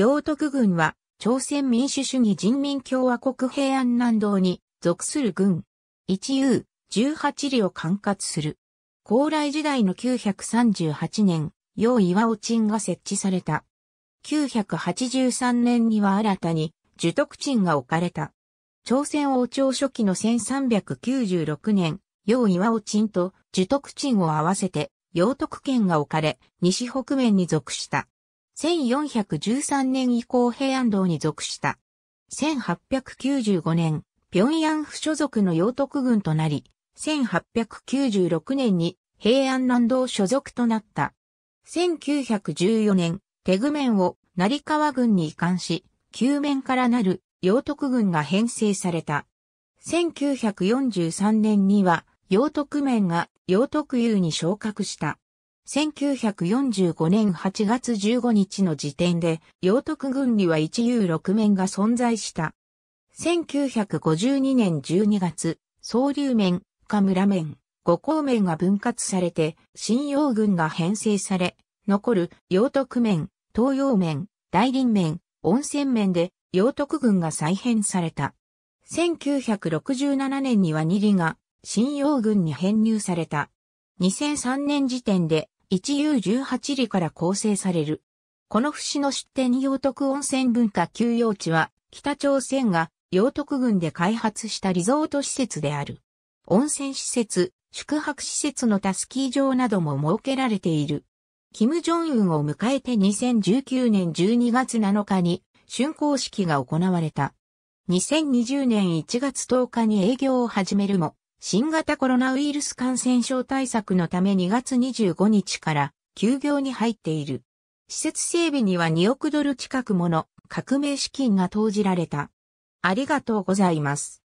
洋徳軍は、朝鮮民主主義人民共和国平安南道に属する軍。一遊、18里を管轄する。高麗時代の938年、楊岩尾鎮が設置された。983年には新たに、樹徳鎮が置かれた。朝鮮王朝初期の1396年、楊岩尾鎮と樹徳鎮を合わせて、楊徳県が置かれ、西北面に属した。1413年以降平安道に属した。1895年、平安府所属の洋徳軍となり、1896年に平安南道所属となった。1914年、手具面を成川軍に移管し、旧面からなる洋徳軍が編成された。1943年には、洋徳面が洋徳優に昇格した。1945年8月15日の時点で、洋徳軍には一遊6面が存在した。1952年12月、総流面、か村面、五光面が分割されて、新洋軍が編成され、残る洋徳面、東洋面、大林面、温泉面で洋徳軍が再編された。1967年には二里が新洋軍に編入された。2003年時点で 1U18 里から構成される。この節の出典洋徳温泉文化休養地は、北朝鮮が洋徳郡で開発したリゾート施設である。温泉施設、宿泊施設のタスキー場なども設けられている。キム・ジョンウンを迎えて2019年12月7日に竣工式が行われた。2020年1月10日に営業を始めるも、新型コロナウイルス感染症対策のため2月25日から休業に入っている。施設整備には2億ドル近くもの革命資金が投じられた。ありがとうございます。